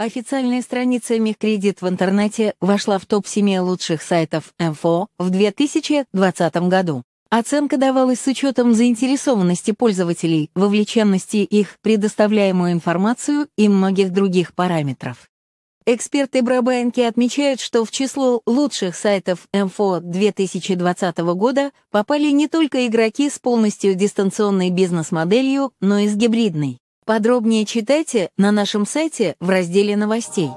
Официальная страница Мехкредит в интернете вошла в топ-7 лучших сайтов МФО в 2020 году. Оценка давалась с учетом заинтересованности пользователей, вовлеченности их предоставляемую информацию и многих других параметров. Эксперты Брабенки отмечают, что в число лучших сайтов МФО 2020 года попали не только игроки с полностью дистанционной бизнес-моделью, но и с гибридной. Подробнее читайте на нашем сайте в разделе новостей.